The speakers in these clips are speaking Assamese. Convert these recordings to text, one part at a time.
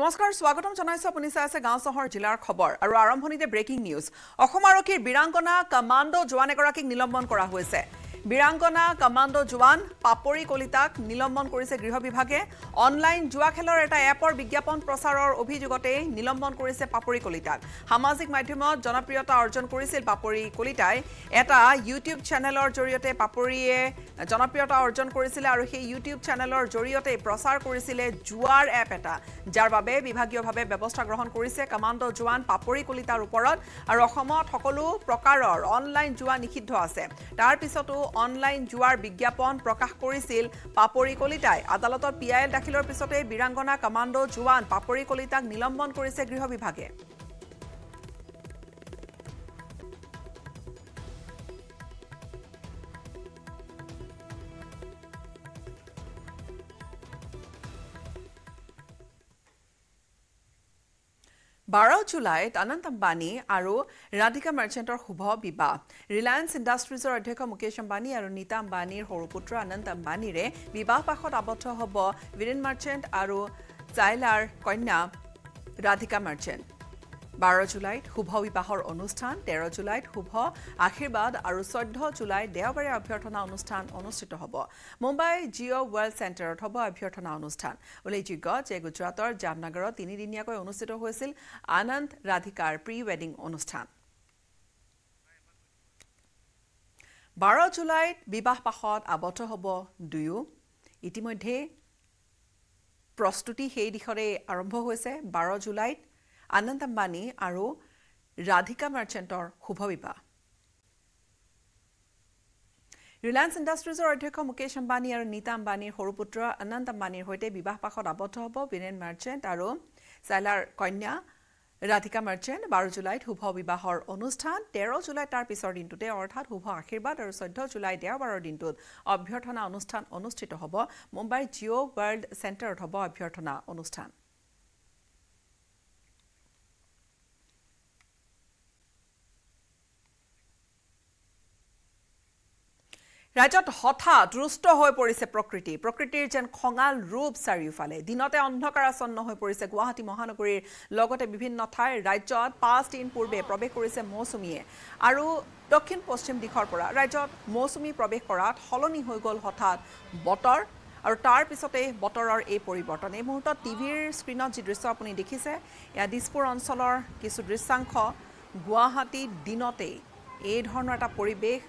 নমস্কাৰ স্বাগতম জনাইছোঁ আপুনি চাই আছে গাঁও চহৰ জিলাৰ খবৰ আৰু আৰম্ভণিতে ব্ৰেকিং নিউজ অসম আৰক্ষীৰ বীৰাংগনা কমাণ্ডো জোৱান এগৰাকীক নিলম্বন কৰা হৈছে বীৰাংগনা কমাণ্ডো জোৱান পাপৰি কলিতাক নিলম্বন কৰিছে গৃহ বিভাগে অনলাইন জুৱা খেলৰ এটা এপৰ বিজ্ঞাপন প্ৰচাৰৰ অভিযোগতেই নিলম্বন কৰিছে পাপৰি কলিতাক সামাজিক মাধ্যমত জনপ্ৰিয়তা অৰ্জন কৰিছিল পাপৰি কলিতাই এটা ইউটিউব চেনেলৰ জৰিয়তে পাপৰিয়ে জনপ্ৰিয়তা অৰ্জন কৰিছিলে আৰু সেই ইউটিউব চেনেলৰ জৰিয়তে প্ৰচাৰ কৰিছিলে জুৱাৰ এপ এটা যাৰ বাবে বিভাগীয়ভাৱে ব্যৱস্থা গ্ৰহণ কৰিছে কমাণ্ডো জোৱান পাপৰি কলিতাৰ ওপৰত আৰু অসমত সকলো প্ৰকাৰৰ অনলাইন জোৱা নিষিদ্ধ আছে তাৰপিছতো অনলাইন যোৱাৰ বিজ্ঞাপন প্ৰকাশ কৰিছিল পাপৰি কলিতাই আদালতত পি আই এল দাখিলৰ পিছতে বীৰাংগনা কামাণ্ডো জোৱান পাপৰি কলিতাক নিলম্বন কৰিছে গৃহ বিভাগে বাৰ জুলাইত অনন্ত আম্বানী আৰু ৰাধিকা মাৰ্চেণ্টৰ শুভ বিবাহ ৰিলায়েন্স ইণ্ডাষ্ট্ৰিজৰ অধ্যক্ষ মুকেশ আম্বানী আৰু নীতা আম্বানীৰ সৰু পুত্ৰ অনন্ত আম্বানীৰে বিবাহ পাশত আবদ্ধ হ'ব বীৰেণ মাৰ্চেণ্ট আৰু জাইলাৰ কন্যা ৰাধিকা মাৰ্চেণ্ট বাৰ জুলাইত শুভ বিবাহৰ অনুষ্ঠান তেৰ জুলাইত শুভ আশীৰ্বাদ আৰু চৈধ্য জুলাইত দেওবাৰে অভ্যৰ্থনা অনুষ্ঠান অনুষ্ঠিত হ'ব মুম্বাই জিঅ' ৱৰ্ল্ড চেণ্টাৰত হ'ব অভ্যৰ্থনা অনুষ্ঠান উল্লেখযোগ্য যে গুজৰাটৰ জামনগৰত তিনিদিনীয়াকৈ অনুষ্ঠিত হৈছিল আনন্দ ৰাধিকাৰ প্ৰি ৱেডিং অনুষ্ঠান বাৰ জুলাইত বিবাহ পাশত আবদ্ধ হ'ব দুয়ো ইতিমধ্যে প্ৰস্তুতি সেই দিশৰে আৰম্ভ হৈছে বাৰ জুলাইত আনন্দ আম্বানী আৰু ৰাধিকা মাৰ্চেণ্টৰ শুভ বিবাহ ৰিলায়েন্স ইণ্ডাষ্ট্ৰিজৰ অধ্যক্ষ মুকেশ আম্বানী আৰু নীতা আম্বানীৰ সৰু পুত্ৰ আনন্দ আম্বানীৰ সৈতে বিবাহ পাশত আবদ্ধ হ'ব বীৰেন মাৰ্চেণ্ট আৰু চাইলাৰ কন্যা ৰাধিকা মাৰ্চেণ্ট বাৰ জুলাইত শুভ বিবাহৰ অনুষ্ঠান তেৰ জুলাই তাৰ পিছৰ দিনটোতে অৰ্থাৎ শুভ আশীৰ্বাদ আৰু চৈধ্য জুলাই দেওবাৰৰ দিনটোত অভ্যৰ্থনা অনুষ্ঠান অনুষ্ঠিত হ'ব মুম্বাইৰ জিঅ' ৱৰ্ল্ড চেণ্টাৰত হ'ব অভ্যৰ্থনা অনুষ্ঠান ৰাজ্যত হঠাৎ ৰুষ্ট হৈ পৰিছে প্ৰকৃতি প্ৰকৃতিৰ যেন খঙাল ৰূপ চাৰিওফালে দিনতে অন্ধকাৰাচন্ন হৈ পৰিছে গুৱাহাটী মহানগৰীৰ লগতে বিভিন্ন ঠাইৰ ৰাজ্যত পাঁচ দিন পূৰ্বে প্ৰৱেশ কৰিছে মৌচুমীয়ে আৰু দক্ষিণ পশ্চিম দিশৰ পৰা ৰাজ্যত মৌচুমী প্ৰৱেশ কৰাত সলনি হৈ গ'ল হঠাৎ বতৰ আৰু তাৰ পিছতে বতৰৰ এই পৰিৱৰ্তন এই মুহূৰ্তত টিভিৰ স্ক্ৰীণত যি দৃশ্য আপুনি দেখিছে এয়া দিছপুৰ অঞ্চলৰ কিছু দৃশ্যাংশ গুৱাহাটীত দিনতেই এই ধৰণৰ এটা পৰিৱেশ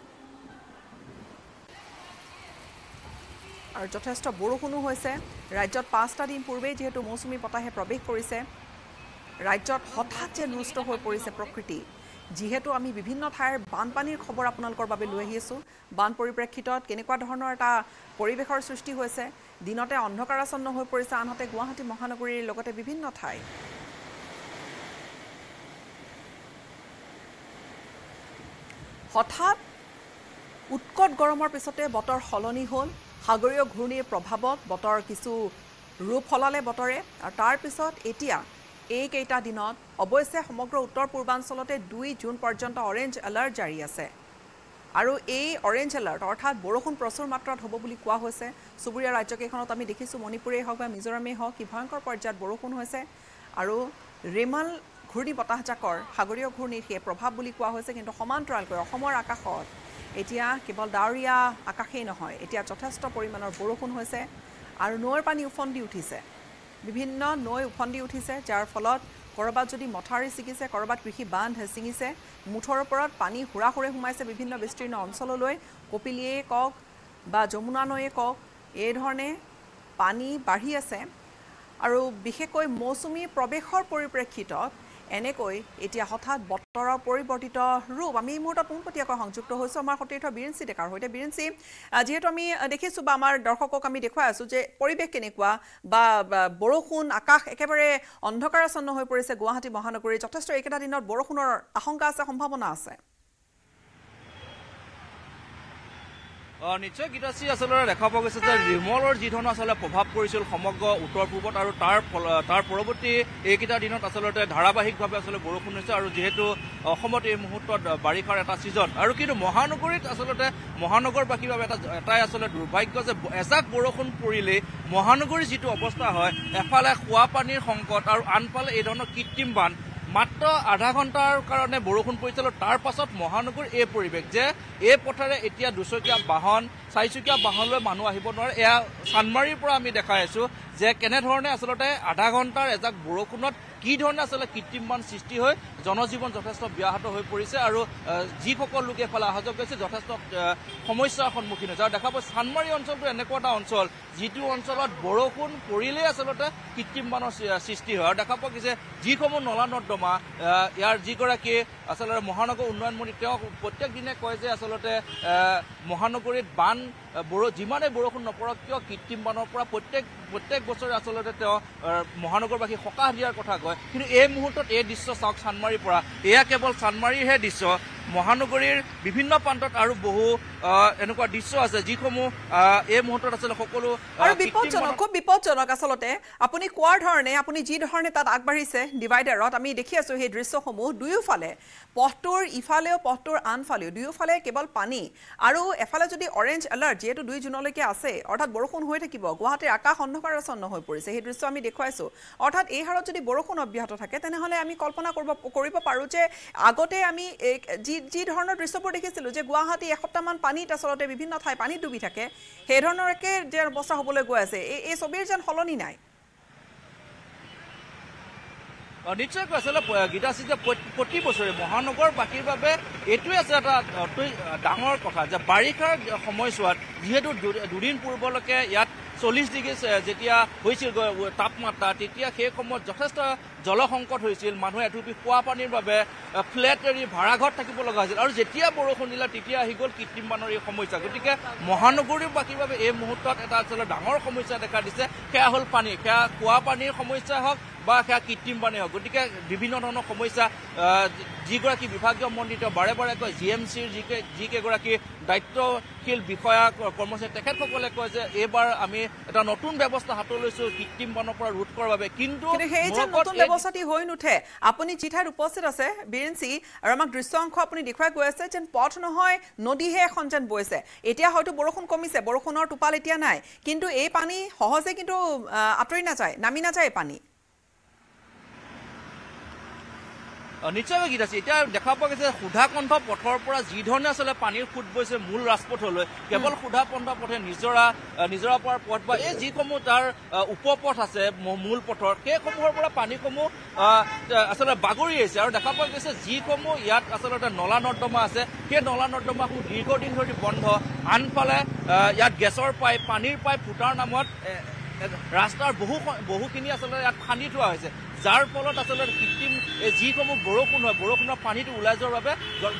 আৰু যথেষ্ট বৰষুণো হৈছে ৰাজ্যত পাঁচটা দিন পূৰ্বেই যিহেতু মৌচুমী বতাহে প্ৰৱেশ কৰিছে ৰাজ্যত হঠাৎ যে নষ্ট হৈ পৰিছে প্ৰকৃতি যিহেতু আমি বিভিন্ন ঠাইৰ বানপানীৰ খবৰ আপোনালোকৰ বাবে লৈ আহিছোঁ বান পৰিপ্ৰেক্ষিতত কেনেকুৱা ধৰণৰ এটা পৰিৱেশৰ সৃষ্টি হৈছে দিনতে অন্ধকাৰাচন্ন হৈ পৰিছে আনহাতে গুৱাহাটী মহানগৰীৰ লগতে বিভিন্ন ঠাই হঠাৎ উৎকট গৰমৰ পিছতে বতৰ সলনি হ'ল সাগৰীয় ঘূৰ্ণীৰ প্ৰভাৱত বতৰ কিছু ৰূপ সলালে বতৰে আৰু তাৰপিছত এতিয়া এইকেইটা দিনত অৱশ্যে সমগ্ৰ উত্তৰ পূৰ্বাঞ্চলতে দুই জুন পৰ্যন্ত অৰেঞ্জ এলাৰ্ট জাৰি আছে আৰু এই অৰেঞ্জ এলাৰ্ট অৰ্থাৎ বৰষুণ প্ৰচুৰ মাত্ৰাত হ'ব বুলি কোৱা হৈছে চুবুৰীয়া ৰাজ্যকেইখনত আমি দেখিছোঁ মণিপুৰেই হওক বা মিজোৰামেই হওক কি ভয়ংকৰ পৰ্যায়ত বৰষুণ হৈছে আৰু ৰিমাল ঘূৰ্ণী বতাহজাকৰ সাগৰীয় ঘূৰ্ণীৰ সেই প্ৰভাৱ বুলি কোৱা হৈছে কিন্তু সমান্তৰালকৈ অসমৰ আকাশত এতিয়া কেৱল ডাৱৰীয়া আকাশেই নহয় এতিয়া যথেষ্ট পৰিমাণৰ বৰষুণ হৈছে আৰু নৈৰ পানী ওফন্দি উঠিছে বিভিন্ন নৈ ওফন্দি উঠিছে যাৰ ফলত ক'ৰবাত যদি মথাউৰি ছিগিছে ক'ৰবাত কৃষি বান্ধ ছিঙিছে মুঠৰ ওপৰত পানী সুৰাসুৰে সোমাইছে বিভিন্ন বিস্তীৰ্ণ অঞ্চললৈ কপিলিয়েই কওক বা যমুনা নৈয়ে কওক এইধৰণে পানী বাঢ়ি আছে আৰু বিশেষকৈ মৌচুমী প্ৰৱেশৰ পৰিপ্ৰেক্ষিতত এনেকৈ এতিয়া হঠাৎ বতৰৰ পৰিৱৰ্তিত ৰূপ আমি এই মুহূৰ্তত পোনপটীয়াকৈ সংযুক্ত হৈছোঁ আমাৰ সতীৰ্থ বীৰেণ ডেকাৰ সৈতে বীৰেণ যিহেতু আমি দেখিছোঁ বা আমাৰ দৰ্শকক আমি দেখুৱাই আছোঁ যে পৰিৱেশ কেনেকুৱা বা বৰষুণ আকাশ একেবাৰে অন্ধকাৰাচন্ন হৈ পৰিছে গুৱাহাটী মহানগৰীত যথেষ্ট এইকেইটা দিনত বৰষুণৰ আশংকা আছে সম্ভাৱনা আছে নিশ্চয় গীতাশ্ৰী আচলতে দেখা পোৱা গৈছে যে ৰিমলৰ যিধৰণে আচলতে প্ৰভাৱ পৰিছিল সমগ্ৰ উত্তৰ পূবত আৰু তাৰ ফল তাৰ পৰৱৰ্তী এইকেইটা দিনত আচলতে ধাৰাবাহিকভাৱে আচলতে বৰষুণ হৈছে আৰু যিহেতু অসমত এই মুহূৰ্তত বাৰিষাৰ এটা ছিজন আৰু কিন্তু মহানগৰীত আচলতে মহানগৰবাসীৰ বাবে এটা এটাই আচলতে দুৰ্ভাগ্য যে এজাক বৰষুণ পৰিলেই মহানগৰীৰ যিটো অৱস্থা হয় এফালে খোৱা পানীৰ সংকট আৰু আনফালে এই ধৰণৰ কৃত্ৰিম বান্ধ মাত্ৰ আধা ঘণ্টাৰ কাৰণে বৰষুণ পৰিছিল আৰু তাৰ পাছত মহানগৰীৰ এই পৰিৱেশ যে এই পথেৰে এতিয়া দুচকীয়া বাহন চাৰিচকীয়া বাহনলৈ মানুহ আহিব নোৱাৰে এয়া চানমাৰীৰ পৰা আমি দেখাই আছোঁ যে কেনেধৰণে আচলতে আধা ঘণ্টাৰ এজাক বৰষুণত কি ধৰণে আচলতে কৃত্ৰিম বান সৃষ্টি হৈ জনজীৱন যথেষ্ট ব্যাহত হৈ পৰিছে আৰু যিসকল লোকে এফালে অহা যোৱা কৰিছে যথেষ্ট সমস্যাৰ সন্মুখীন হৈছে আৰু দেখা পাইছে চানমাৰী অঞ্চলটো এনেকুৱা এটা অঞ্চল যিটো অঞ্চলত বৰষুণ পৰিলেই আচলতে কৃত্ৰিম বানৰ সৃষ্টি হয় আৰু দেখা পোৱা গৈছে যিসমূহ নলা নৰ্দমা ইয়াৰ যিগৰাকী আচলতে মহানগৰ উন্নয়ন মন্ত্ৰী তেওঁ প্ৰত্যেক দিনে কয় যে আচলতে মহানগৰীত বান বৰ যিমানেই বৰষুণ নপৰক কিয় কৃত্ৰিম বানৰ পৰা প্ৰত্যেক প্ৰত্যেক বছৰে আচলতে তেওঁ মহানগৰবাসীক সকাহ দিয়াৰ কথা কয় কয় কিন্তু এই মুহূৰ্তত এই দৃশ্য চাওক চানমাৰীৰ পৰা এয়া কেৱল চানমাৰীৰহে দৃশ্য মহানগরীর বিভিন্ন প্রান্ত আর বহু এনেকা দৃশ্য আছে যুহ এই মুহূর্তে আসলে সকল বিপদজনক খুব বিপদজনক আসলে আপনি কোয়ার ধরনের আপনি যেন তাদের আগবাড়িছে ডিভাইডারত আমি দেখি আছো সেই দৃশ্য সমূহ দুয়োফালে পথটোর ইফালেও পথটোর আনফালেও দুয়োফালে কেবল পানি আর এফালে যদি অরেঞ্জ এলার্ট যেহেতু দুই জুনলৈকে আছে অর্থাৎ বরষুণ হয়ে থাকিব গুহীর আকাশ অন্ধকার আচ্ছন্ন হয়ে পড়েছে সেই দৃশ্য আমি দেখাইছো অর্থাৎ এই হারত যদি বরষুণ অব্যাহত থাকে তেনেহলে আমি কল্পনা করব যে আগতে আমি যে যি ধৰণৰ দৃশ্যবোৰ দেখিছিলোঁ যে গুৱাহাটী এসপ্তাহমান পানীত আচলতে বিভিন্ন ঠাইত পানীত ডুবি থাকে সেই ধৰণৰকে যে অৱস্থা হ'বলৈ গৈ আছে এই এই ছবিৰ যেন সলনি নাই নিশ্চয়কৈ আচলতে গীতাশ্ৰী যে প্ৰতি বছৰে মহানগৰবাসীৰ বাবে এইটোৱে আছে এটা অতি ডাঙৰ কথা যে বাৰিষাৰ সময়ছোৱাত যিহেতু দুদিন পূৰ্বলৈকে ইয়াত চল্লিছ ডিগ্ৰী যেতিয়া হৈছিল তাপমাত্ৰা তেতিয়া সেই সময়ত যথেষ্ট জল সংকট হৈছিল মানুহে এটুপি খোৱা পানীৰ বাবে ফ্লেট এৰি ভাড়াঘৰত থাকিব লগা হৈছিল আৰু যেতিয়া বৰষুণ দিলে তেতিয়া আহি গ'ল কৃত্ৰিম বানৰ সমস্যা গতিকে মহানগৰীবাসীৰ বাবে এই মুহূৰ্তত এটা আচলতে ডাঙৰ সমস্যা দেখা দিছে সেয়া হ'ল পানী সেয়া খোৱা পানীৰ সমস্যা হওক বা সেয়া কৃত্ৰিম পানী হওক গতিকে বিভিন্ন ধৰণৰ সমস্যা যিগৰাকী বিভাগীয় মণ্ডিত বাৰে বাৰে কয় জি এম চিৰ যি যিকেইগৰাকী দায়িত্বশীল বিষয়া কৰ্মচাৰী তেখেতসকলে কয় যে এইবাৰ আমি এটা নতুন ব্যৱস্থা হাতত লৈছোঁ কৃত্ৰিম বানৰ পৰা ৰোধ কৰাৰ বাবে কিন্তু সেই যে ব্যৱস্থাটি হৈ নুঠে আপুনি যি ঠাইত উপস্থিত আছে বীৰেন সি আৰু আমাক দৃশ্য অংশ আপুনি দেখুৱাই গৈ আছে যেন পথ নহয় নদীহে এখন যেন বৈছে এতিয়া হয়তো বৰষুণ কমিছে বৰষুণৰ টোপাল এতিয়া নাই কিন্তু এই পানী সহজে কিন্তু আঁতৰি নাযায় নামি নাযায় এই পানী নিশ্চয়ভাৱে গীত আছে এতিয়া দেখা পোৱা গৈছে সুধা কণ্ঠ পথৰ পৰা যি ধৰণে আচলতে পানীৰ ফুট বৈছে মূল ৰাজপথলৈ কেৱল সুধা সোধাকণ্ঠ পথে নিজৰা নিজৰা পৰাৰ পথ বা এই যিসমূহ তাৰ উপপথ আছে মূল পথৰ সেইসমূহৰ পৰা পানীসমূহ আচলতে বাগৰি আহিছে আৰু দেখা পোৱা গৈছে যিসমূহ ইয়াত আচলতে নলা নৰ্দমা আছে সেই নলা নৰ্দমাসমূহ দীৰ্ঘদিন ধৰি বন্ধ আনফালে ইয়াত গেছৰ পাইপ পানীৰ পাইপ ফুটাৰ নামত ৰাস্তাৰ বহু বহুখিনি আচলতে ইয়াত খান্দি থোৱা হৈছে যাৰ ফলত আচলতে কৃত্ৰিম এই যিসমূহ বৰষুণ হয় বৰষুণৰ পানীটো ওলাই যোৱাৰ বাবে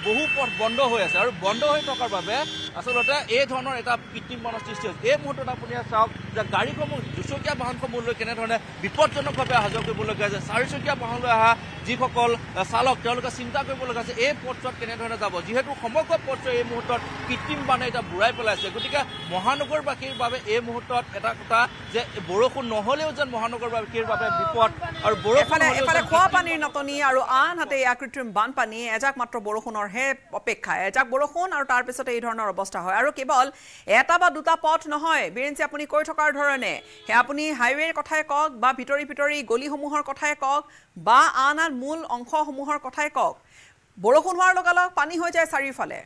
বহু পথ বন্ধ হৈ আছে আৰু বন্ধ হৈ থকাৰ বাবে আচলতে এই ধৰণৰ এটা কৃত্ৰিম বনৰ সৃষ্টি হৈছে এই মুহূৰ্তত আপুনি চাওক যে গাড়ীসমূহ দুচকীয়া বাহনসমূহলৈ কেনেধৰণে বিপদজনকভাৱে অহা যোৱা কৰিবলগীয়া হৈছে চাৰিচকীয়া বাহনলৈ অহা যিসকল চালক তেওঁলোকে চিন্তা কৰিবলগীয়া আছে এই পথছোৱাত কেনেধৰণে যাব যিহেতু সমগ্ৰ পথছোৱা এই মুহূৰ্তত কৃত্ৰিম বানে এতিয়া বুৰাই পেলাইছে গতিকে মহানগৰবাসীৰ বাবে এই মুহূৰ্তত এটা কথা যে বৰষুণ নহ'লেও যেন মহানগৰবাসীৰ বাবে বিপদ আৰু বৰষুণ এফালে খোৱা পানীৰ নাটনি আৰু আনহাতে এয়া কৃত্ৰিম বানপানী এজাক মাত্ৰ বৰষুণৰহে অপেক্ষা এজাক বৰষুণ আৰু তাৰপিছতে এই ধৰণৰ অৱস্থা হয় আৰু কেৱল এটা বা দুটা পথ নহয় বীৰেঞ্চি আপুনি কৈ থকাৰ ধৰণে সেয়া আপুনি হাইৱেৰ কথাই কওক বা ভিতৰি ভিতৰি গলিসমূহৰ কথাই কওক বা আন আন মূল অংশসমূহৰ কথাই কওক বৰষুণ হোৱাৰ লগালগ পানী হৈ যায় চাৰিওফালে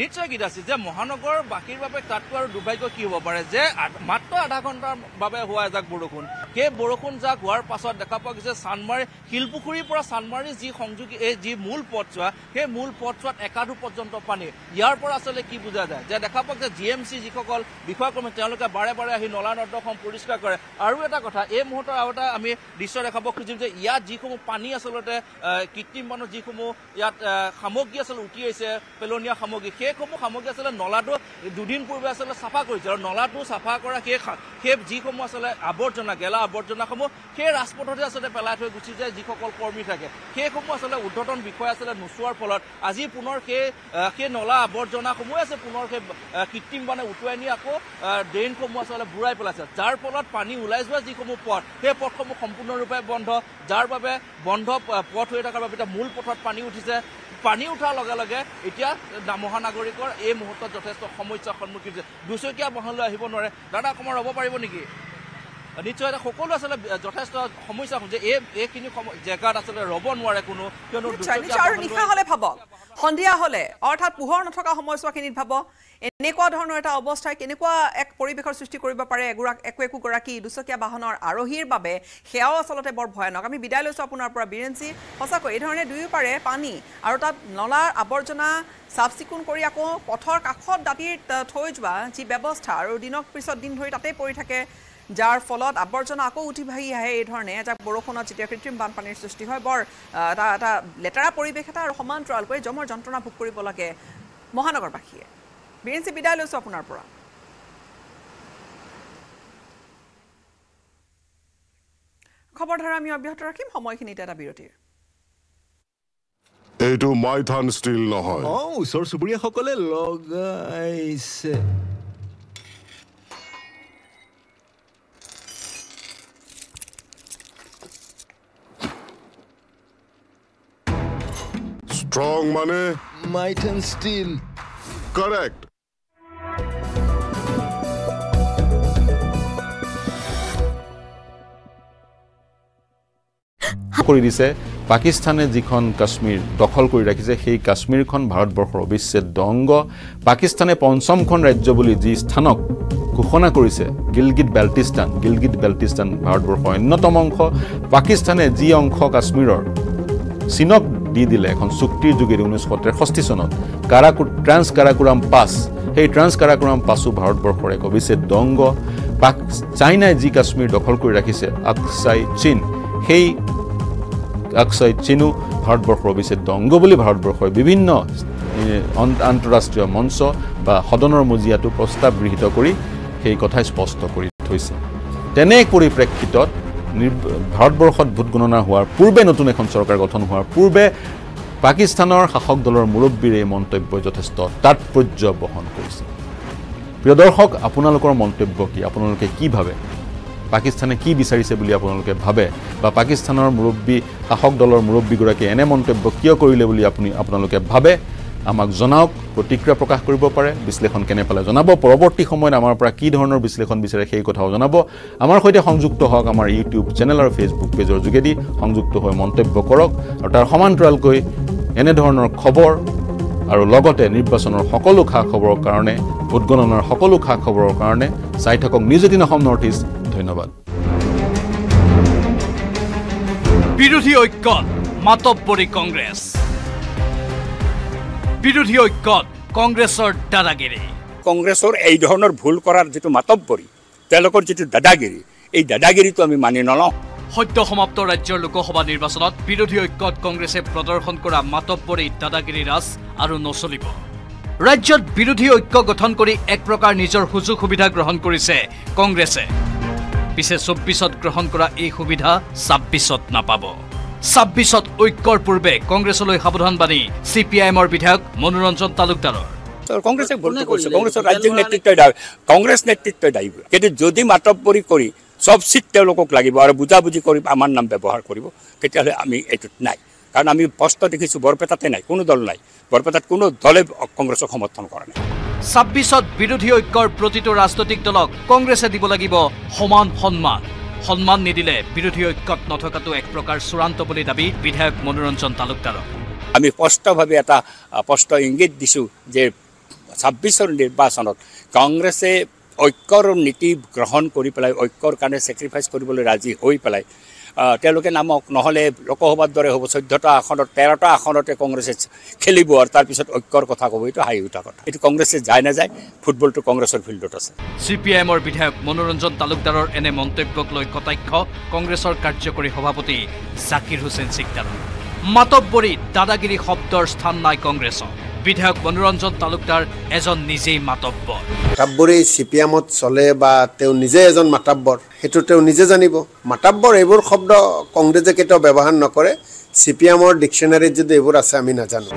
নিশ্চয় গীত আছিল যে মহানগৰ বাকীৰ বাবে তাতকৈ আৰু দুৰ্ভাগ্য কি হ'ব পাৰে যে মাত্ৰ আধা ঘণ্টাৰ বাবে হোৱা এজাক বৰষুণ সেই বৰষুণ যাক হোৱাৰ পাছত দেখা পোৱা গৈছে চানমাৰী শিলপুখুৰীৰ পৰা চানমাৰীৰ যি সংযোগী এই যি মূল পথছোৱা সেই মূল পথছোৱাত একাধু পৰ্যন্ত পানী ইয়াৰ পৰা আচলতে কি বুজা যায় যে দেখা পোৱা গৈছে জি এম চি যিসকল বিষয়া কৰ্মী তেওঁলোকে বাৰে বাৰে আহি নলা নৰ্দসমূহ পৰিষ্কাৰ কৰে আৰু এটা কথা এই মুহূৰ্তৰ আৰু এটা আমি দৃশ্য দেখাব খুজিম যে ইয়াত যিসমূহ পানী আচলতে কৃত্ৰিম মানুহ যিসমূহ ইয়াত সামগ্ৰী আচলতে উটি আহিছে পেলনীয়া সামগ্ৰী সামগ্ৰী সেইসমূহ সামগ্ৰী আচলতে নলাটো দুদিন পূৰ্বে আচলতে চাফা কৰিছে আৰু নলাটো চাফা কৰা সেই সেই যিসমূহ আচলতে আৱৰ্জনা গেলা আৱৰ্জনাসমূহ সেই ৰাজপথতে আচলতে পেলাই থৈ গুচি যায় যিসকল কৰ্মী থাকে সেইসমূহ আচলতে উদ্ধতন বিষয় আচলতে নোচোৱাৰ ফলত আজি পুনৰ সেই সেই নলা আৱৰ্জনাসমূহে আছে পুনৰ সেই কৃত্ৰিম মানে উটুৱাই নি আকৌ ড্ৰেইনসমূহ আচলতে বুৰাই পেলাইছে যাৰ ফলত পানী ওলাই যোৱা যিসমূহ পথ সেই পথসমূহ সম্পূৰ্ণৰূপে বন্ধ যাৰ বাবে বন্ধ পথ হৈ থকাৰ বাবে এতিয়া মূল পথত পানী উঠিছে পানী উঠাৰ লগে লগে এতিয়া মহানগৰীকৰ এই মুহূৰ্তত যথেষ্ট সমস্যাৰ সন্মুখীন হৈছে দুচকীয়া বাহনলৈ আহিব নোৱাৰে দাদা অকণমান ৰ'ব পাৰিব নেকি নিশ্চয় এটা সকলো আচলতে যথেষ্ট সমস্যা হৈছে এই এইখিনি জেগাত আচলতে ৰ'ব নোৱাৰে কোনো কিয়নো সন্ধিয়া হলে অৰ্থাৎ পোহৰ নথকা সময়ছোৱাখিনিত ভাব এনেকুৱা ধৰণৰ এটা অৱস্থাই কেনেকুৱা এক পৰিৱেশৰ সৃষ্টি কৰিব পাৰে এগৰাক একো একো গৰাকী দুচকীয়া বাহনৰ আৰোহীৰ বাবে সেয়াও আচলতে বৰ ভয়ানক আমি বিদায় লৈছোঁ আপোনাৰ পৰা বিৰেঞ্জি সঁচাকৈ এইধৰণে দুয়োপাৰে পানী আৰু তাত নলা আৱৰ্জনা চাফ চিকুণ কৰি আকৌ পথৰ কাষত দাঁতিৰ থৈ যোৱা যি ব্যৱস্থা আৰু দিনক পিছত দিন ধৰি তাতেই পৰি থাকে যাৰ ফলত আৱৰ্জনা আকৌ উঠি ভাহি আহে এইধৰণে এটা বৰষুণত যেতিয়া কৃত্ৰিম বানপানীৰ সৃষ্টি হয় বৰ এটা এটা লেতেৰা পৰিৱেশ এটা আৰু সমান্তৰালকৈ জমৰ যন্ত্ৰণা ভোগ কৰিব লাগে মহানগৰবাসীয়ে বি এন বিদায় লৈছোঁ আপোনাৰ পৰা খবৰধাৰা আমি অব্যাহত ৰাখিম সময়খিনিতে এটা বিৰতিৰ এইটো মাইথান ষ্টীল নহয় ওচৰ চুবুৰীয়াসকলে লগাইছে স্ট্রং মানে মাইট অ্যান্ড স্টিল কারেক্ট কৰি দিছে পাকিস্তানে যিখন কাশ্মীৰ দখল কৰি ৰাখিছে সেই কাশ্মীৰখন ভাৰতবৰ্ষৰ অবিচ্ছেদ্য দংগ পাকিস্তানে পঞ্চমখন ৰাজ্য বুলি যি স্থানক ঘোষণা কৰিছে গিলগিত বেল্টিস্তান গিলগিট বেল্টিস্তান ভাৰতবৰ্ষৰ অন্যতম অংশ পাকিস্তানে যি অংশ কাশ্মীৰৰ চীনক দি দিলে এখন চুক্তিৰ যোগেদি ঊনৈছশ তেষষ্ঠি চনত কাৰাকু ট্ৰান্স কাৰাকুৰাম পাছ সেই ট্ৰান্স কাৰাকুৰাম পাছো ভাৰতবৰ্ষৰ এক অবিচ্ছেদ অংগ পাক চাইনাই যি কাশ্মীৰ দখল কৰি ৰাখিছে আকচাই চীন সেই আকচাই চীনো ভাৰতবৰ্ষৰ অবিচ্ছেদ অংগ বুলি ভাৰতবৰ্ষৰ বিভিন্ন আন্তঃৰাষ্ট্ৰীয় মঞ্চ বা সদনৰ মজিয়াতো প্ৰস্তাৱ গৃহীত কৰি সেই কথাই স্পষ্ট কৰি থৈছে তেনে পৰিপ্ৰেক্ষিতত ভাৰতবৰ্ষত ভোট গণনা হোৱাৰ পূৰ্বে নতুন এখন চৰকাৰ গঠন হোৱাৰ পূৰ্বে পাকিস্তানৰ শাসক দলৰ মুৰব্বীৰ এই মন্তব্য যথেষ্ট তাৎপৰ্য বহন কৰিছে প্ৰিয় দৰ্শক আপোনালোকৰ মন্তব্য কি আপোনালোকে কি ভাবে পাকিস্তানে কি বিচাৰিছে বুলি আপোনালোকে ভাবে বা পাকিস্তানৰ মুৰব্বী শাসক দলৰ মুৰব্বীগৰাকীয়ে এনে মন্তব্য কিয় কৰিলে বুলি আপুনি আপোনালোকে ভাবে আমাক জনাওক প্ৰতিক্ৰিয়া প্ৰকাশ কৰিব পাৰে বিশ্লেষণ কেনে পালে জনাব পৰৱৰ্তী সময়ত আমাৰ পৰা কি ধৰণৰ বিশ্লেষণ বিচাৰে সেই কথাও জনাব আমাৰ সৈতে সংযুক্ত হওক আমাৰ ইউটিউব চেনেল আৰু ফেচবুক পেজৰ যোগেদি সংযুক্ত হৈ মন্তব্য কৰক আৰু তাৰ সমান্তৰালকৈ এনেধৰণৰ খবৰ আৰু লগতে নিৰ্বাচনৰ সকলো খা খবৰৰ কাৰণে ভোটগণনাৰ সকলো খা খবৰৰ কাৰণে চাই থাকক news eighteen Assam north east ধন্যবাদ বিৰোধী ঐক্য মাতব্বৰী কংগ্ৰেছ বিৰোধী ঐক্যত কংগ্ৰেছৰ দাদাগিৰি কংগ্ৰেছৰ এই ধৰণৰ ভুল কৰাৰ যিটো মাতব্বৰি তেওঁলোকৰ যিটো দাদাগিৰি এই দাদাগিৰিটো আমি মানি নলওঁ সদ্য সমাপ্ত ৰাজ্যৰ লোকসভা নিৰ্বাচনত বিৰোধী ঐক্যত কংগ্ৰেছে প্ৰদৰ্শন কৰা মাতব্বৰি দাদাগিৰি ৰাজ আৰু নচলিব ৰাজ্যত বিৰোধী ঐক্য গঠন কৰি এক প্ৰকাৰ নিজৰ সুযোগ সুবিধা গ্ৰহণ কৰিছে কংগ্ৰেছে পিছে চৌব্বিছত গ্ৰহণ কৰা এই সুবিধা ছাব্বিছত নাপাব ছাব্বিছত ঐক্যৰ পূৰ্বে কংগ্ৰেছলৈ সাৱধানবাণী চি পি আই এমৰ বিধায়ক মনোৰঞ্জন তালুকদাৰৰ কংগ্ৰেছে ভুল কৰিছে কংগ্ৰেছৰ ৰাজ্যিক নেতৃত্বই দায়ী কংগ্ৰেছ নেতৃত্বই দায়ী কিন্তু যদি মাতব্বৰি কৰি চব চিট তেওঁলোকক লাগিব আৰু বুজাবুজি কৰি আমাৰ নাম ব্যৱহাৰ কৰিব তেতিয়াহ'লে আমি এইটোত নাই কাৰণ আমি স্পষ্ট দেখিছোঁ বৰপেটাতে নাই কোনো দল নাই বৰপেটাত কোনো দলে কংগ্ৰেছক সমৰ্থন কৰা নাই ছাব্বিছত বিৰোধী ঐক্যৰ প্ৰতিটো ৰাজনৈতিক দলক কংগ্ৰেছে দিব লাগিব সমান সন্মান সন্মান নিদিলে বিৰোধী ঐক্যত নথকাটো এক প্ৰকাৰ চূড়ান্ত বুলি দাবী বিধায়ক মনোৰঞ্জন তালুকদাৰক আমি স্পষ্টভাৱে এটা স্পষ্ট ইংগিত দিছোঁ যে ছাব্বিছৰ নিৰ্বাচনত কংগ্ৰেছে ঐক্যৰ নীতি গ্ৰহণ কৰি পেলাই ঐক্যৰ কাৰণে ছেক্ৰিফাইচ কৰিবলৈ ৰাজি হৈ পেলাই তেওঁলোকে নামক নহ'লে লোকসভাৰ দৰে হ'ব চৈধ্যটা আসনত তেৰটা আসনতে কংগ্ৰেছে খেলিব আৰু তাৰপিছত ঐক্যৰ কথা ক'ব এইটো হাঁহি উঠা কথা এইটো কংগ্ৰেছে যায় নাযায় ফুটবলটো কংগ্ৰেছৰ ফিল্ডত আছে চি পি আই এমৰ বিধায়ক মনোৰঞ্জন তালুকদাৰৰ এনে মন্তব্যক লৈ কটাক্ষ কংগ্ৰেছৰ কাৰ্যকৰী সভাপতি জাকিৰ হুছেইন চিকদাৰ মাতব্বৰী দাদাগিৰি শব্দৰ স্থান নাই কংগ্ৰেছৰ বিধায়ক মনোৰঞ্জন তালুকদাৰ এজন নিজেই মাতব্বৰ মাতাব্বৰেই চি পি এমত চলে বা তেওঁ নিজে এজন মাতাব্বৰ সেইটো তেওঁ নিজে জানিব মাতাব্বৰ এইবোৰ শব্দ কংগ্ৰেছে কেতিয়াও ব্যৱহাৰ নকৰে চি পি এমৰ ডিকশ্যনেৰীত যদি এইবোৰ আছে আমি নাজানো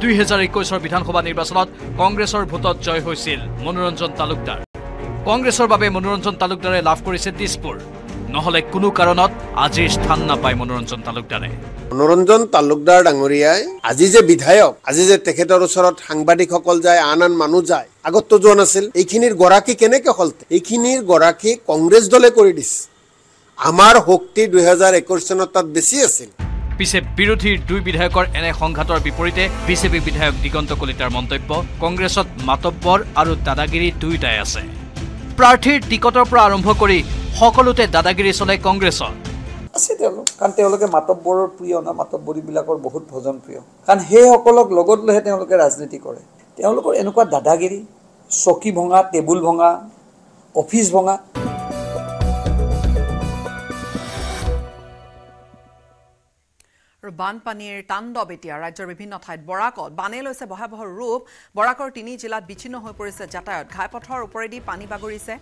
দুহেজাৰ একৈছৰ বিধানসভা নিৰ্বাচনত কংগ্ৰেছৰ ভোটত জয় হৈছিল মনোৰঞ্জন তালুকদাৰ কংগ্ৰেছৰ বাবে মনোৰঞ্জন তালুকদাৰে লাভ কৰিছে দিছপুৰ নহলে কোনো কাৰণত আজিৰ স্থান নাপায় মনোৰঞ্জন তালুকদাৰে মনোৰঞ্জন তালুকদাৰ ডাঙৰীয়াই আজি যে বিধায়ক আজি যে তেখেতৰ ওচৰত সাংবাদিকসকল যায় আন আন মানুহ যায় আগততো যোৱা নাছিল এইখিনিৰ গৰাকী কেনেকে হ'ল এইখিনিৰ গৰাকী কংগ্ৰেছ দলে কৰি দিছে আমাৰ শক্তি দুহেজাৰ একৈশ চনত তাত বেছি আছিল পিছে বিৰোধীৰ দুই বিধায়কৰ এনে সংঘাতৰ বিপৰীতে বিজেপি বিধায়ক দিগন্ত কলিতাৰ মন্তব্য কংগ্ৰেছত মাতব্বৰ আৰু দাদাগিৰি দুয়োটাই আছে প্ৰাৰ্থীৰ টিকটৰ পৰা আৰম্ভ কৰি সকলোতে দাদাগিৰি চলে কংগ্ৰেছৰ আছে তেওঁলোক কাৰণ তেওঁলোকে মাতব্বৰৰ প্ৰিয় ন মাতব্বৰীবিলাকৰ বহুত ভজন প্ৰিয় কাৰণ সেইসকলক লগত লৈহে তেওঁলোকে ৰাজনীতি কৰে তেওঁলোকৰ এনেকুৱা দাদাগিৰি চকী ভঙা টেবুল ভঙা অফিচ ভঙা আৰু বানপানীৰ তাণ্ডৱ এতিয়া ৰাজ্যৰ বিভিন্ন ঠাইত বৰাকত বানে লৈছে ভয়াৱহ ৰূপ বৰাকৰ তিনি জিলাত বিচ্ছিন্ন হৈ পৰিছে যাতায়াত ঘাইপথৰ ওপৰেদি পানী বাগৰিছে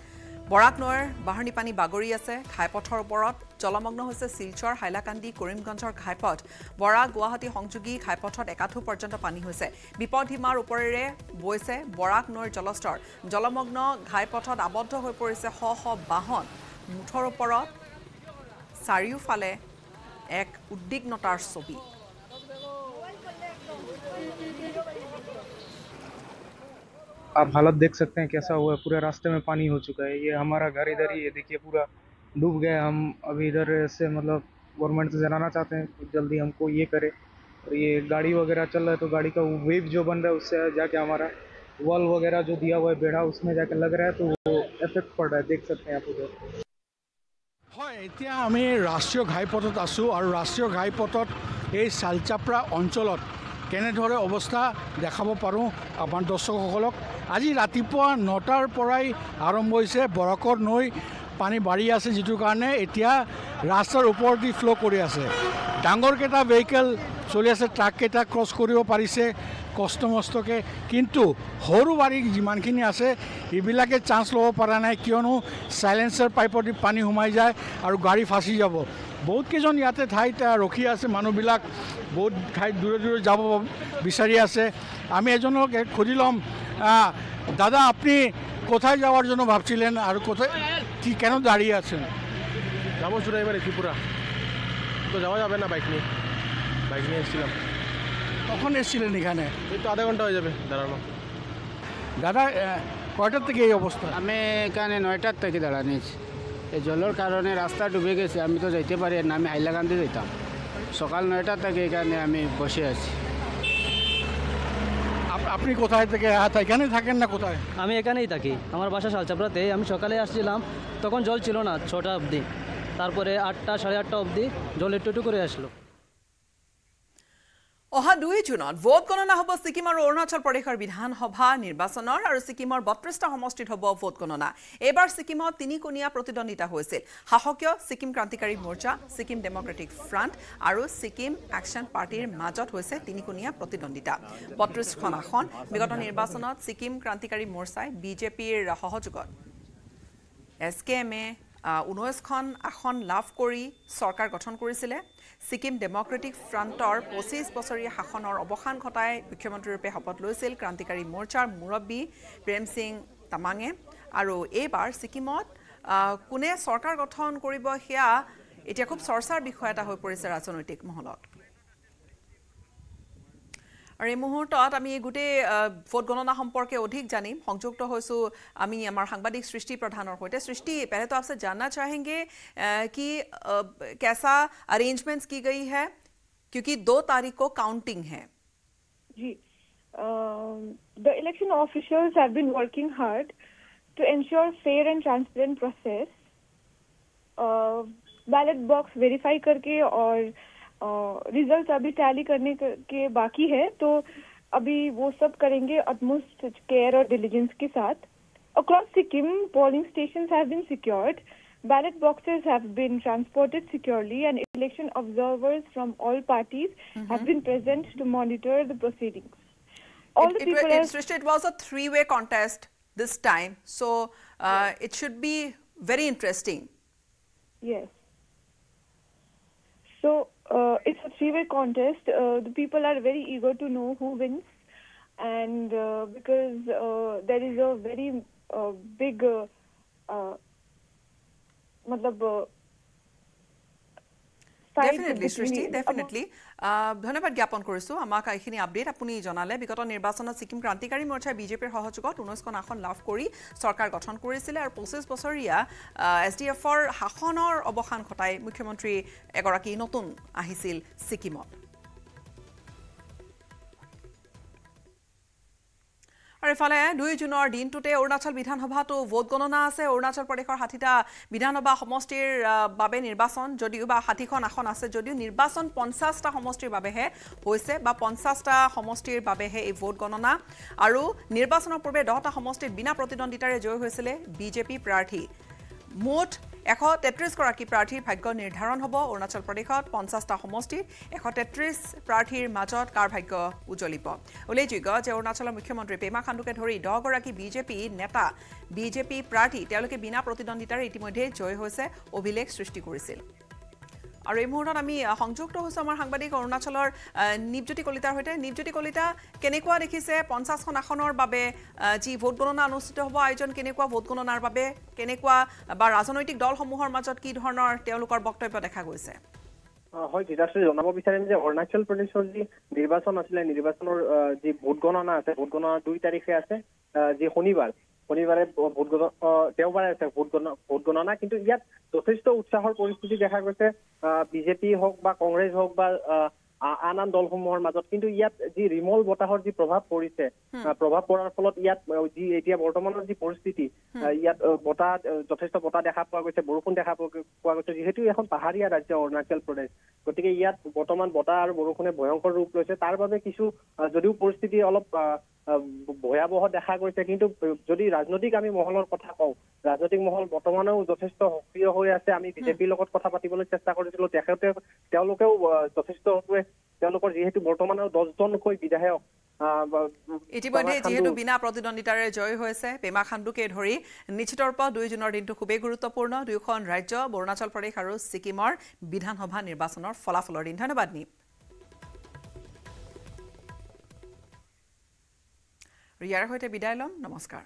বৰাক নৈৰ বাঢ়নী পানী বাগৰি আছে ঘাইপথৰ ওপৰত জলমগ্ন হৈছে শিলচৰ হাইলাকান্দি কৰিমগঞ্জৰ ঘাইপথ বৰাক গুৱাহাটী সংযোগী ঘাইপথত একাঠো পৰ্যন্ত পানী হৈছে বিপদ সীমাৰ ওপৰেৰে বৈছে বৰাক নৈৰ জলস্তৰ জলমগ্ন ঘাইপথত আবদ্ধ হৈ পৰিছে শ শ বাহন মুঠৰ ওপৰত চাৰিওফালে एक उद्विग्नतार छवि आप हालत देख सकते हैं कैसा हुआ है पूरे रास्ते में पानी हो चुका है ये हमारा घर इधर ही है देखिए पूरा डूब गया हम अभी इधर से मतलब गवर्नमेंट से जनाना चाहते हैं तो जल्दी हमको ये करे और ये गाड़ी वगैरह चल रहा है तो गाड़ी का वेव जो बन रहा है उससे जाके हमारा वॉल वगैरह जो दिया हुआ है बेड़ा उसमें जाके लग रहा है तो वो इफेक्ट पड़ रहा है देख सकते हैं आप उधर হয় এতিয়া আমি ৰাষ্ট্ৰীয় ঘাইপথত আছোঁ আৰু ৰাষ্ট্ৰীয় ঘাইপথত এই চালচাপৰা অঞ্চলত কেনেদৰে অৱস্থা দেখাব পাৰোঁ আমাৰ দৰ্শকসকলক আজি ৰাতিপুৱা নটাৰ পৰাই আৰম্ভ হৈছে বৰাকৰ নৈ পানী বাঢ়ি আছে যিটো কাৰণে এতিয়া ৰাস্তাৰ ওপৰেদি ফ্ল' কৰি আছে ডাঙৰকেইটা ভেহিকেল চলি আছে ট্ৰাককেইটা করব কৰিব পাৰিছে মস্তকে কিন্তু সৰু বাৰী যিমানখিনি আছে এইবিলাকে চান্স ল'ব পৰা নাই কিয়নো চাইলেঞ্চাৰ পাইপত পানী সোমাই যায় আৰু গাড়ী ফাঁচি যাব বহুতকেইজন ইয়াতে ঠাইত ৰখি আছে মানুহবিলাক বহুত ঠাইত দূৰে দূরে যাব বিচাৰি আছে আমি এজনক সুধি ল'ম দাদা আপনি কোথায় যাওয়ার জন্য ভাবছিলেন আর কোথায় কি কেন দাঁড়িয়ে আছেন যাবো এবার ত্রিপুরা তো যাওয়া যাবে না বাইক নিয়ে বাইক নিয়ে এসেছিলাম কখন এসেছিলেন এখানে এই তো আধা ঘন্টা হয়ে যাবে দাঁড়ানো দাদা কয়টার থেকে এই অবস্থা আমি এখানে নয়টার থেকে দাঁড়ানিছি এই জলের কারণে রাস্তা ডুবে গেছে আমি তো যাইতে পারি না আমি হাইলাকান্দি যেতাম সকাল নয়টা থেকে এখানে আমি বসে আছি আপনি কোথায় থেকে হ্যাঁ, এখানেই থাকেন না কোথায় আমি এখানেই থাকি আমার বাসা সালচাপড়াতে আমি সকালে আসছিলাম তখন জল ছিল না ছটা অবধি তারপরে আটটা সাড়ে আটটা অবধি জল একটু একটু করে আসলো অহা দুই জুনত ভোট গণনা হ'ব ছিকিম আৰু অৰুণাচল প্ৰদেশৰ বিধানসভা নিৰ্বাচনৰ আৰু ছিকিমৰ বত্ৰিছটা সমষ্টিত হ'ব ভোট গণনা এইবাৰ ছিকিমত তিনিকোণীয়া প্ৰতিদ্বন্দ্বিতা হৈছিল শাসকীয় ছিকিম ক্ৰান্তিকাৰী মৰ্চা ছিকিম ডেমক্ৰেটিক ফ্ৰণ্ট আৰু ছিকিম একশ্যন পাৰ্টীৰ মাজত হৈছে তিনিকোণীয়া প্ৰতিদ্বন্দ্বিতা বত্ৰিছখন আসন বিগত নিৰ্বাচনত ছিকিম ক্ৰান্তিকাৰী মৰ্চাই বিজেপিৰ সহযোগত এছ কে এম এ ঊনৈছখন আসন লাভ কৰি চৰকাৰ গঠন কৰিছিলে ছিকিম ডেম'ক্ৰেটিক ফ্ৰণ্টৰ পঁচিছ বছৰীয়া শাসনৰ অৱসান ঘটাই মুখ্যমন্ত্ৰীৰূপে শপত লৈছিল ক্ৰান্তিকাৰী মৰ্চাৰ মুৰব্বী প্ৰেম সিং তামাঙে আৰু এইবাৰ ছিকিমত কোনে চৰকাৰ গঠন কৰিব সেয়া এতিয়া খুব চৰ্চাৰ বিষয় এটা হৈ পৰিছে ৰাজনৈতিক মহলত अरे मुहूर्तत आमी गुटे फोट गणना সম্পৰ্কে অধিক জানিম সংযুক্ত হৈছো আমি আমাৰ সাংবা딕 সৃষ্টি প্ৰধানৰ হৈতে সৃষ্টি পেৰেটো আপসে জাননা চাহেঙ্গে কি কেসা अरेंजমেন্টস কি গই হ্যায় কিয়কি 2 তারিখ কো কাউন্টিং হ্যায় जी the election officials have been working hard to ensure fair and transparent process ballot box verify কৰকে অৰ रिजल्ट अभी टैली करने के बाकी है तो अभी वो सब करेंगे अटमोस्ट केयर और डिलीजेंस के साथ across Sikkim polling station have been secured ballot boxes have been transported securely and election observers from all parties have been present to monitor the proceedings all the people it was a three way contest this time so it should be very interesting yes so uh, it's a three-way contest. Uh, the people are very eager to know who wins, and uh, because uh, there is a very uh, big, uh, matlab, Definitely, Srishti, definitely. ধন্যবাদ জ্ঞাপন কৰিছোঁ আমাক এইখিনি আপডেট আপুনি জনালে বিগত নিৰ্বাচনত ছিকিম ক্ৰান্তিকাৰী মৰ্চাই বিজেপিৰ সহযোগত ঊনৈছখন আসন লাভ কৰি চৰকাৰ গঠন কৰিছিলে আৰু পঁচিছ বছৰীয়া এছ ডি এফৰ শাসনৰ অৱসান ঘটাই মুখ্যমন্ত্ৰী এগৰাকী নতুন আহিছিল ছিকিমত আৰু ইফালে দুই জুনৰ দিনটোতে অৰুণাচল বিধানসভাতো ভোট গণনা আছে অৰুণাচল প্ৰদেশৰ ষাঠিটা বিধানসভা সমষ্টিৰ বাবে নিৰ্বাচন যদিও বা ষাঠিখন আসন আছে যদিও নিৰ্বাচন পঞ্চাছটা সমষ্টিৰ বাবেহে হৈছে বা পঞ্চাছটা সমষ্টিৰ বাবেহে এই ভোট গণনা আৰু নিৰ্বাচনৰ পূৰ্বে দহটা সমষ্টিত বিনা প্ৰতিদ্বন্দ্বিতাৰে জয়ী হৈছিলে বিজেপি প্ৰাৰ্থী মুঠ এশ তেত্ৰিছগৰাকী প্ৰাৰ্থীৰ ভাগ্য নিৰ্ধাৰণ হ'ব অৰুণাচল প্ৰদেশত পঞ্চাছটা সমষ্টিত এশ তেত্ৰিছ প্ৰাৰ্থীৰ মাজত কাৰ ভাগ্য উজ্বলিব উল্লেখযোগ্য যে অৰুণাচলৰ মুখ্যমন্ত্ৰী পেমা খাণ্ডুকে ধৰি দহগৰাকী বিজেপি নেতা বিজেপি প্ৰাৰ্থী তেওঁলোকে বিনা প্ৰতিদ্বন্দ্বিতাৰে ইতিমধ্যে জয় হৈছে অভিলেখ সৃষ্টি কৰিছিল আৰু এই মুহূৰ্তত আমি সংযুক্ত হৈছোঁ আমাৰ সাংবাদিক অৰুণাচলৰ নিপজ্যোতি কলিতাৰ সৈতে নিপজ্যোতি কলিতা কেনেকুৱা দেখিছে পঞ্চাছখন আসনৰ বাবে যি ভোট গণনা অনুষ্ঠিত হ'ব আয়োজন কেনেকুৱা ভোট গণনাৰ বাবে কেনেকুৱা বা ৰাজনৈতিক দলসমূহৰ মাজত কি ধৰণৰ তেওঁলোকৰ বক্তব্য দেখা গৈছে হয় গীতাশ্ৰী জনাব বিচাৰিম যে অৰুণাচল প্ৰদেশৰ যি নিৰ্বাচন আছিলে নিৰ্বাচনৰ যি ভোট গণনা আছে ভোট গণনা দুই তাৰিখে আছে যি শনিবাৰ শনিবাৰে ভোট গণনা দেওবাৰে আছে ভোট গণনা ভোট গণনা কিন্তু ইয়াত যথেষ্ট উৎসাহৰ পৰিস্থিতি দেখা গৈছে বিজেপি হওক বা কংগ্ৰেছ হওক বা আন আন দলসমূহৰ মাজত কিন্তু ইয়াত যি ৰিমল বতাহৰ যি প্ৰভাৱ পৰিছে প্ৰভাৱ পৰাৰ ফলত ইয়াত যি এতিয়া বৰ্তমানৰ যি পৰিস্থিতি ইয়াত বতাহ যথেষ্ট বতাহ দেখা পোৱা গৈছে বৰষুণ দেখা পোৱা গৈছে যিহেতু এখন পাহাৰীয়া ৰাজ্য অৰুণাচল প্ৰদেশ গতিকে ইয়াত বৰ্তমান বতাহ আৰু বৰষুণে ভয়ংকৰ ৰূপ লৈছে তাৰ বাবে কিছু যদিও পৰিস্থিতি অলপ ভয়াৱহ দেখা গৈছে কিন্তু যদি ৰাজনৈতিক আমি মহলৰ কথা কওঁ ৰাজনৈতিক মহল বৰ্তমানেও যথেষ্ট সক্ৰিয় হৈ আছে আমি বিজেপিৰ লগত কথা পাতিবলৈ চেষ্টা কৰিছিলোঁ তেখেতে তেওঁলোকেও যথেষ্ট তেওঁলোকৰ যিহেতু বৰ্তমানেও দহজনকৈ বিধায়ক ইতিমধ্যে যিহেতু বিনা প্ৰতিদ্বন্দ্বিতাৰে জয় হৈছে পেমা খাণ্ডুকে ধৰি নিশ্চিতৰ্প দুয়োজনৰ দিনটো খুবেই গুৰুত্বপূৰ্ণ দুয়োখন ৰাজ্য অৰুণাচল প্ৰদেশ আৰু ছিকিমৰ বিধানসভা নিৰ্বাচনৰ ফলাফলৰ দিন ধন্যবাদ নিম ইয়াৰ সৈতে বিদায় ল'ম নমস্কাৰ